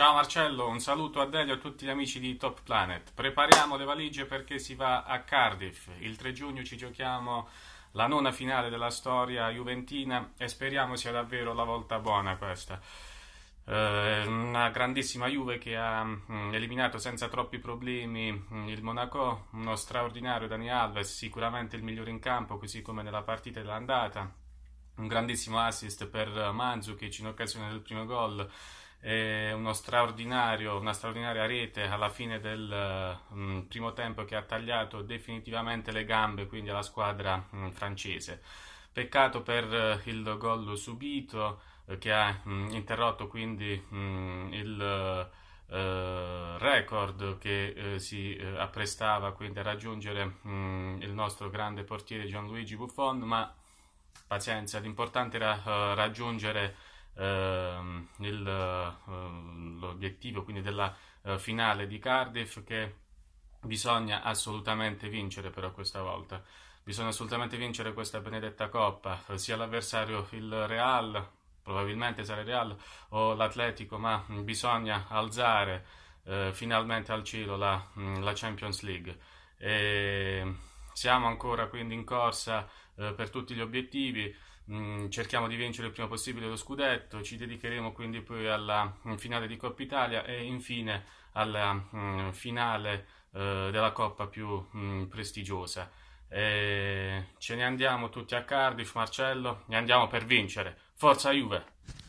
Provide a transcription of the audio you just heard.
Ciao Marcello, un saluto a Delio e a tutti gli amici di Top Planet. Prepariamo le valigie perché si va a Cardiff. Il 3 giugno ci giochiamo la nona finale della storia juventina e speriamo sia davvero la volta buona questa. Eh, una grandissima Juve che ha mm, eliminato senza troppi problemi mm, il Monaco, uno straordinario Dani Alves, sicuramente il migliore in campo, così come nella partita dell'andata. Un grandissimo assist per Manzukic in occasione del primo gol uno straordinario, una straordinaria rete alla fine del mh, mm, primo tempo che ha tagliato definitivamente le gambe quindi alla squadra mh, mm, francese. Peccato per eh, il gol subito eh, che ha mh, mm, interrotto quindi il eh, record che eh, si eh, apprestava quindi a raggiungere il nostro grande portiere Gianluigi Buffon, ma pazienza, l'importante era eh, raggiungere eh, eh, l'obiettivo quindi della eh, finale di Cardiff che bisogna assolutamente vincere però questa volta. Bisogna assolutamente vincere questa benedetta coppa, sia l'avversario il Real, probabilmente sarà il Real o l'Atletico, ma bisogna alzare eh, finalmente al cielo la, mm, la Champions League. E siamo ancora quindi in corsa eh, per tutti gli obiettivi, mm, cerchiamo di vincere il prima possibile lo scudetto, ci dedicheremo quindi poi alla mm, finale di Coppa Italia e infine alla mm, finale eh, della Coppa più prestigiosa. E ce ne andiamo tutti a Cardiff, Marcello, ne andiamo per vincere. Forza Juve!